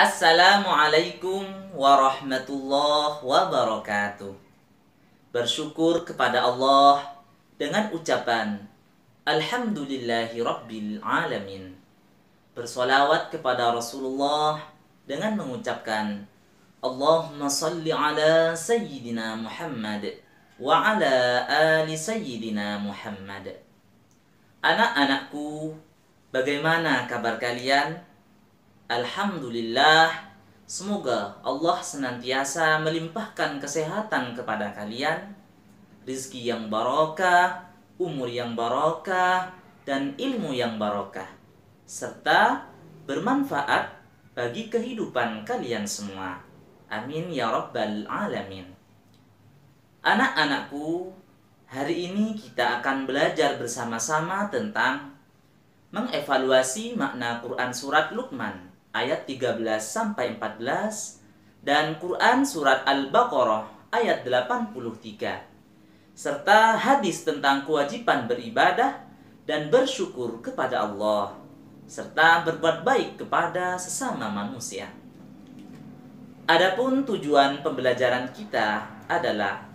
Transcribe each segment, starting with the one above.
Assalamualaikum warahmatullahi wabarakatuh. Bersyukur kepada Allah dengan ucapan Alhamdulillahi Rabbil Alamin. Bersolawat kepada Rasulullah dengan mengucapkan Allahumma salli ala Sayyidina Muhammad wa ala ali Sayyidina Muhammad. Anak-anakku, bagaimana kabar kalian? Alhamdulillah, semoga Allah senantiasa melimpahkan kesehatan kepada kalian, rizki yang barokah, umur yang barokah, dan ilmu yang barokah, serta bermanfaat bagi kehidupan kalian semua. Amin ya Rabbal 'Alamin. Anak-anakku, hari ini kita akan belajar bersama-sama tentang mengevaluasi makna Quran Surat Luqman ayat 13 sampai 14 dan Quran surat Al-Baqarah ayat 83 serta hadis tentang kewajiban beribadah dan bersyukur kepada Allah serta berbuat baik kepada sesama manusia. Adapun tujuan pembelajaran kita adalah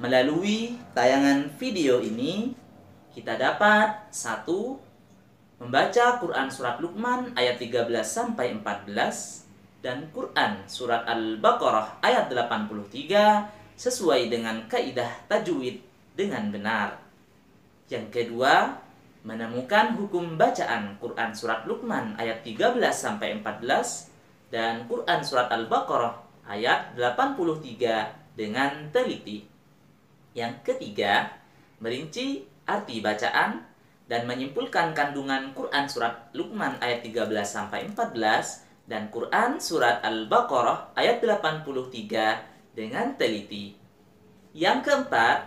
melalui tayangan video ini kita dapat satu membaca Quran surat Luqman ayat 13 sampai 14 dan Quran surat Al-Baqarah ayat 83 sesuai dengan kaidah tajwid dengan benar. Yang kedua, menemukan hukum bacaan Quran surat Luqman ayat 13 sampai 14 dan Quran surat Al-Baqarah ayat 83 dengan teliti. Yang ketiga, merinci arti bacaan dan menyimpulkan kandungan Quran surat Luqman ayat 13 sampai 14 dan Quran surat Al-Baqarah ayat 83 dengan teliti. Yang keempat,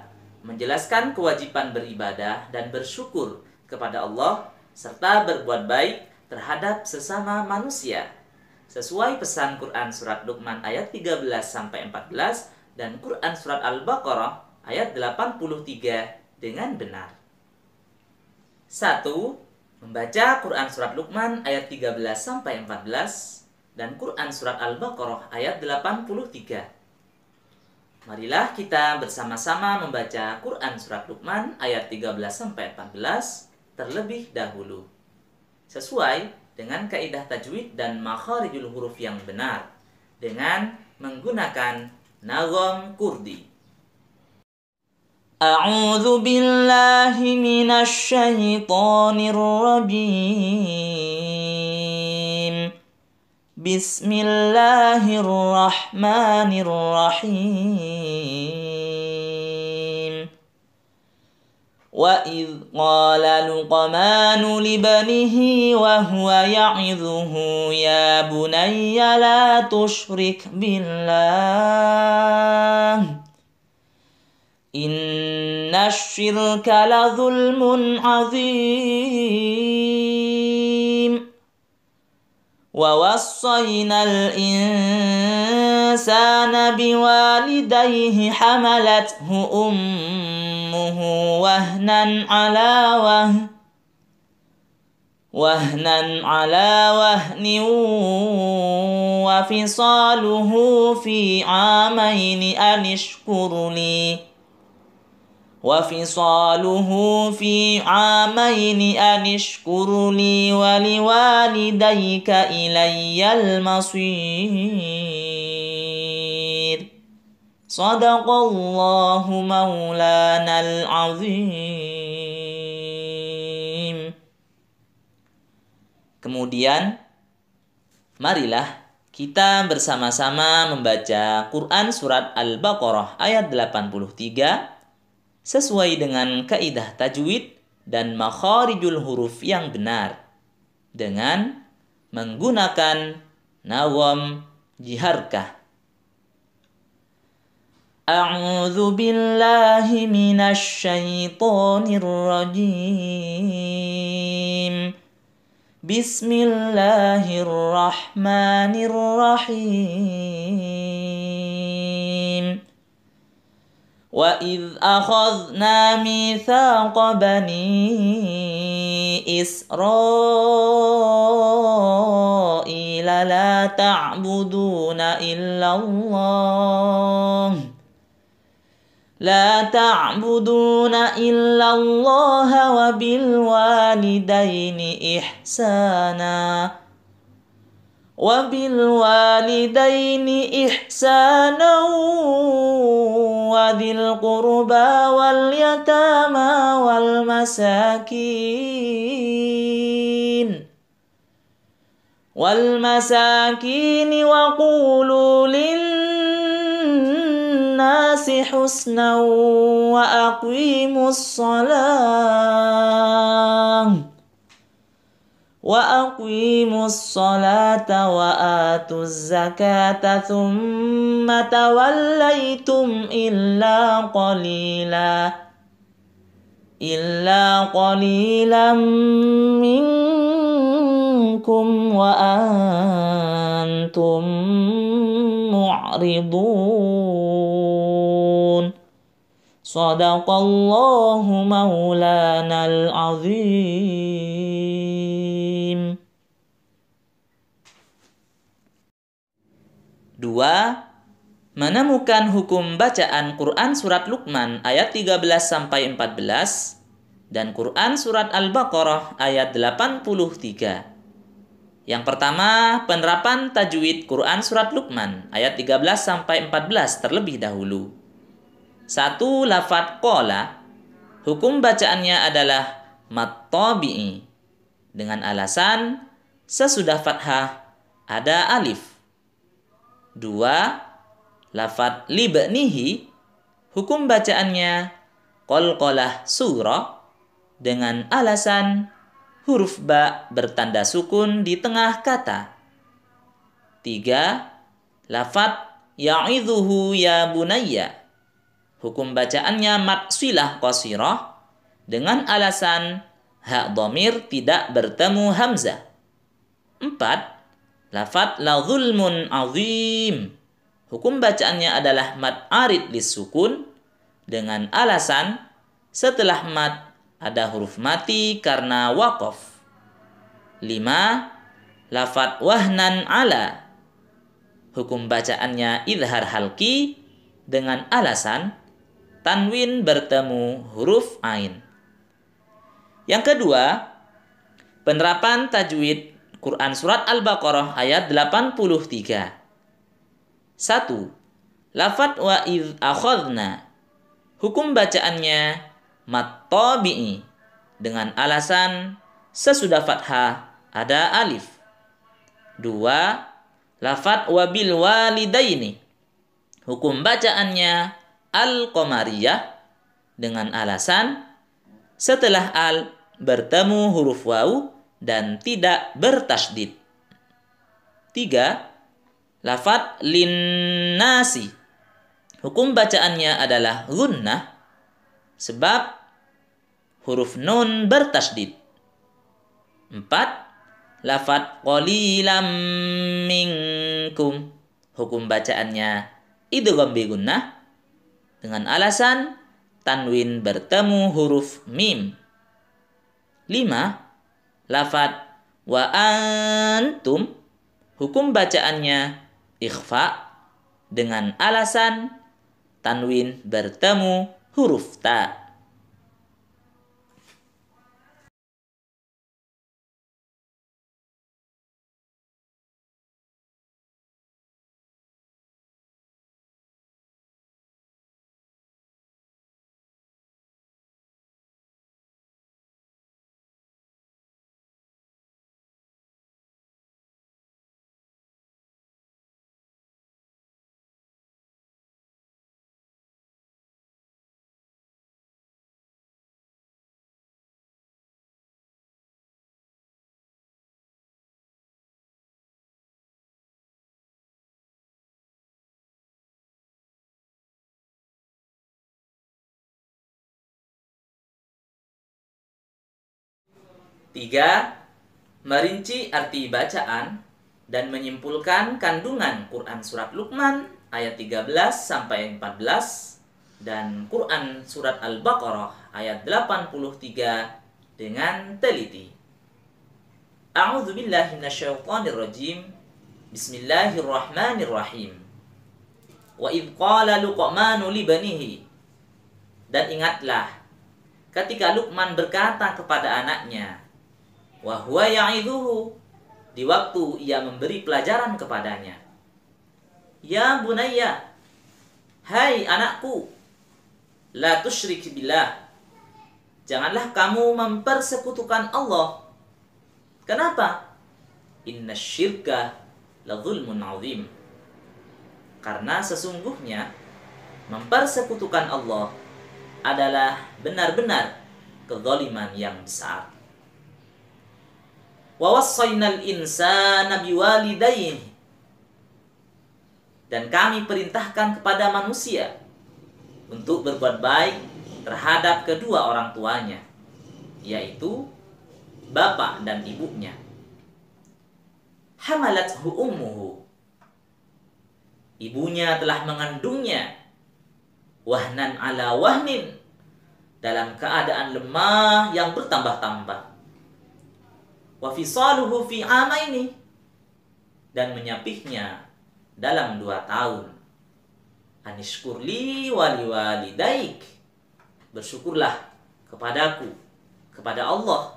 menjelaskan kewajiban beribadah dan bersyukur kepada Allah serta berbuat baik terhadap sesama manusia. Sesuai pesan Quran surat Luqman ayat 13 sampai 14 dan Quran surat Al-Baqarah ayat 83 dengan benar. 1. Membaca Quran Surat Luqman ayat 13 14 dan Quran Surat Al-Baqarah ayat 83. Marilah kita bersama-sama membaca Quran Surat Luqman ayat 13 14 terlebih dahulu. Sesuai dengan kaidah tajwid dan makharijul huruf yang benar dengan menggunakan nagom kurdi. أعوذ بالله من الشيطان الرجيم بسم الله الرحمن الرحيم وإذ قال لقمان لبنه وهو يعظه يا بني لا تشرك بالله إن الشرك لظلم عظيم ووصينا الإنسان بوالديه حملته أمه وهنا على وهن وهنا على وهن وفصاله في عامين أن اشكر لي وفصاله في عامين أن اشكر لي ولوالديك إلي المصير صدق الله مولانا العظيم Kemudian, marilah kita bersama-sama membaca Quran Surat Al-Baqarah ayat 83 sesuai dengan kaidah tajwid dan makharijul huruf yang benar dengan menggunakan nawam jiharkah. أعوذ بالله من الشيطان الرجيم بسم الله الرحمن الرحيم وإذ أخذنا ميثاق بني إسرائيل لا تعبدون إلا الله لا تعبدون إلا الله وبالوالدين إحساناً وبالوالدين إحسانا وذي القربى واليتامى والمساكين والمساكين وقولوا للناس حسنا وأقيموا الصلاة واقيموا الصلاه واتوا الزكاه ثم توليتم الا قليلا الا قليلا منكم وانتم معرضون صدق الله مولانا العظيم 2. Menemukan hukum bacaan Quran Surat Luqman ayat 13 14 dan Quran Surat Al-Baqarah ayat 83. Yang pertama, penerapan tajwid Quran Surat Luqman ayat 13 14 terlebih dahulu. Satu lafat qola hukum bacaannya adalah mattabi'i dengan alasan sesudah fathah ada alif. Dua, lafat libnihi, hukum bacaannya kolkolah surah dengan alasan huruf ba bertanda sukun di tengah kata. Tiga, lafat ya'idhuhu ya bunayya. Hukum bacaannya mat silah qasirah dengan alasan hak domir tidak bertemu hamzah. Empat, Lafat la zulmun azim. Hukum bacaannya adalah mad arid disukun dengan alasan setelah mad ada huruf mati karena wakof. Lima, Lafat wahnan ala. Hukum bacaannya idhar halki dengan alasan tanwin bertemu huruf ain. Yang kedua, penerapan tajwid Quran Surat Al-Baqarah ayat 83. 1. lafad wa iz akhadna. Hukum bacaannya mattabi'i dengan alasan sesudah fathah ada alif. 2. lafad wa bil walidaini. Hukum bacaannya al-qamariyah dengan alasan setelah al bertemu huruf waw dan tidak bertasdid. Tiga, lafat linnasi. Hukum bacaannya adalah gunnah sebab huruf nun bertasdid. Empat, lafat qalilam minkum. Hukum bacaannya idgham bi gunnah dengan alasan tanwin bertemu huruf mim. Lima, lafat wa antum hukum bacaannya ikhfa dengan alasan tanwin bertemu huruf ta. Tiga, merinci arti bacaan dan menyimpulkan kandungan Quran Surat Luqman ayat 13 sampai 14 dan Quran Surat Al-Baqarah ayat 83 dengan teliti. billahi rajim Bismillahirrahmanirrahim Wa idh qala Luqmanu libanihi Dan ingatlah ketika Luqman berkata kepada anaknya Wahwa ya'iduhu di waktu ia memberi pelajaran kepadanya. Ya bunayya, hai anakku, la tusyrik billah. Janganlah kamu mempersekutukan Allah. Kenapa? Inna syirka la zulmun azim. Karena sesungguhnya mempersekutukan Allah adalah benar-benar kezaliman yang besar insana Dan kami perintahkan kepada manusia untuk berbuat baik terhadap kedua orang tuanya, yaitu bapak dan ibunya. Hamalathu ummuhu. Ibunya telah mengandungnya wahnan ala wahnin dalam keadaan lemah yang bertambah-tambah wa fisaluhu fi amaini dan menyapihnya dalam dua tahun anishkurli wali walidaik bersyukurlah kepadaku kepada Allah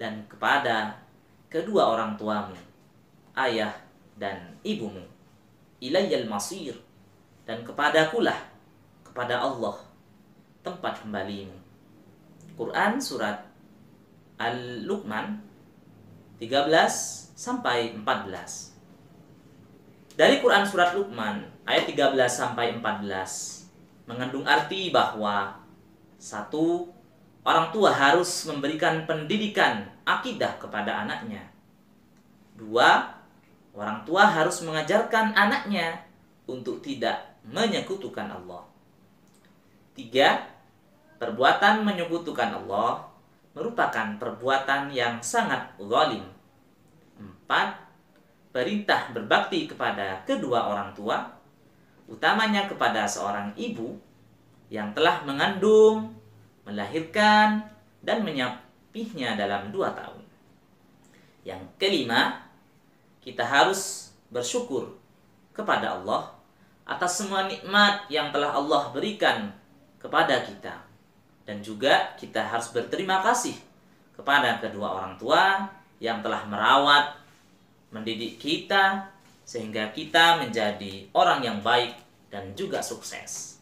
dan kepada kedua orang tuamu ayah dan ibumu ilayyal masir dan kepadakulah kepada Allah tempat kembalimu Quran surat Al-Luqman 13 sampai 14. Dari Quran surat Luqman ayat 13 sampai 14 mengandung arti bahwa satu orang tua harus memberikan pendidikan akidah kepada anaknya. Dua, orang tua harus mengajarkan anaknya untuk tidak menyekutukan Allah. Tiga, perbuatan menyekutukan Allah merupakan perbuatan yang sangat zalim. 4. Perintah berbakti kepada kedua orang tua, utamanya kepada seorang ibu yang telah mengandung, melahirkan, dan menyapihnya dalam dua tahun. Yang kelima, kita harus bersyukur kepada Allah atas semua nikmat yang telah Allah berikan kepada kita dan juga kita harus berterima kasih kepada kedua orang tua yang telah merawat, mendidik kita sehingga kita menjadi orang yang baik dan juga sukses.